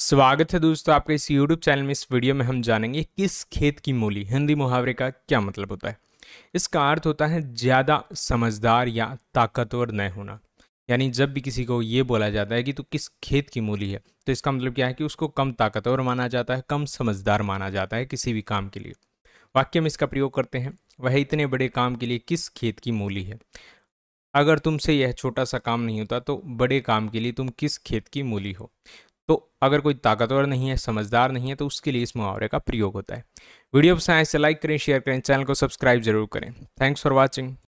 स्वागत है दोस्तों आपके इस YouTube चैनल में इस वीडियो में हम जानेंगे किस खेत की मूली हिंदी मुहावरे का क्या मतलब होता है इसका अर्थ होता है ज़्यादा समझदार या ताकतवर न होना यानी जब भी किसी को ये बोला जाता है कि तू तो किस खेत की मूली है तो इसका मतलब क्या है कि उसको कम ताकतवर माना जाता है कम समझदार माना जाता है किसी भी काम के लिए वाक्य में इसका प्रयोग करते हैं वह इतने बड़े काम के लिए किस खेत की मूली है अगर तुमसे यह छोटा सा काम नहीं होता तो बड़े काम के लिए तुम किस खेत की मूली हो तो अगर कोई ताकतवर नहीं है समझदार नहीं है तो उसके लिए इस मुहावरे का प्रयोग होता है वीडियो पसंद आए से लाइक करें शेयर करें चैनल को सब्सक्राइब जरूर करें थैंक्स फॉर वॉचिंग